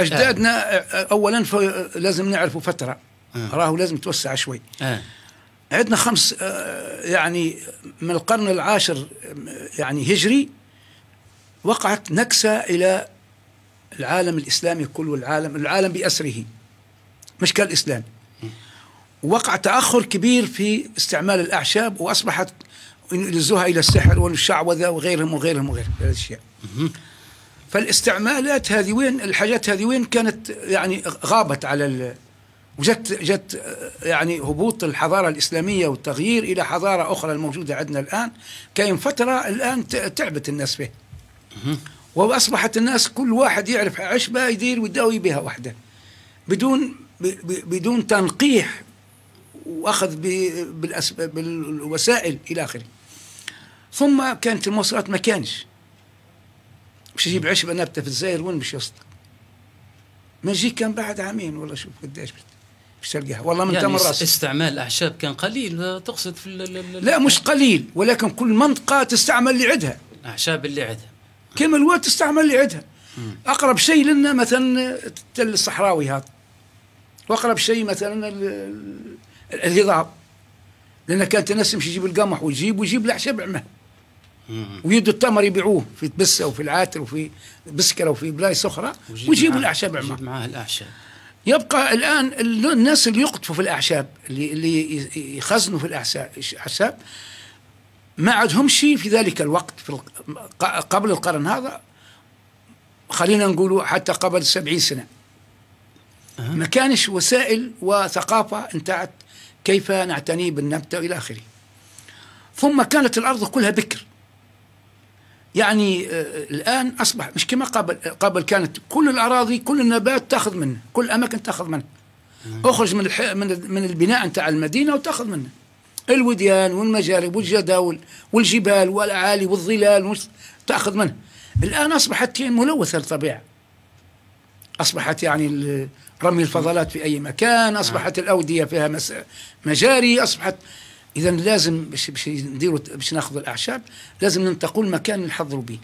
اجدادنا اولا لازم نعرفوا فتره آه. راهو لازم توسع شوي آه. عندنا خمس آه، يعني من القرن العاشر يعني هجري وقعت نكسة إلى العالم الإسلامي كله والعالم العالم بأسره مش كالإسلام وقع تأخر كبير في استعمال الأعشاب وأصبحت ينزوها إلى السحر والشعوذة وغيرهم وغيرهم وغيرهم هذه الأشياء فالاستعمالات هذه وين الحاجات هذه وين كانت يعني غابت على ال... وجت جت يعني هبوط الحضاره الاسلاميه والتغيير الى حضاره اخرى الموجوده عندنا الان كاين فتره الان تعبت الناس به واصبحت الناس كل واحد يعرف عشبه يدير ويداوي بها وحده بدون بدون تنقيح واخذ بالوسائل الى اخره ثم كانت المواصلات ما كانش كش يجيب عشبة نبتة في الزاير وين باش يصدق ما يجيك كان بعد عامين والله شوف قداش باش تلقاها والله من يعني تمر راسي استعمال الاعشاب كان قليل تقصد في لا مش قليل ولكن كل منطقه تستعمل اللي عندها الاعشاب اللي عندها كما الواد تستعمل اللي عندها اقرب شيء لنا مثلا التل الصحراوي هذا واقرب شيء مثلا الهضاب لان كانت الناس تمشي تجيب القمح ويجيب ويجيب الاعشاب عمها ويدوا التمر يبيعوه في تبسه وفي العاتر وفي بسكره وفي بلايص اخرى ويجيبوا الاعشاب معاه معاه الاعشاب يبقى الان الناس اللي يقطفوا في الاعشاب اللي اللي يخزنوا في الاعشاب ما عندهمش في ذلك الوقت في قبل القرن هذا خلينا نقولوا حتى قبل سبعين سنة أه. ما كانش وسائل وثقافة انتعت كيف نعتني بالنبتة إلى آخره ثم كانت الأرض كلها بكر يعني آه، الآن أصبح مش كما قبل قبل كانت كل الأراضي كل النبات تأخذ منه كل الأماكن تأخذ منه أخرج من من من البناء نتاع المدينة وتأخذ منه الوديان والمجارب والجداول والجبال والأعالي والظلال تأخذ منه الآن أصبحت ملوثة الطبيعة أصبحت يعني رمي الفضلات في أي مكان أصبحت نعم. الأودية فيها مجاري أصبحت اذا لازم باش باش نديروا باش ناخذوا الاعشاب لازم ننتقوا المكان اللي نحضروا به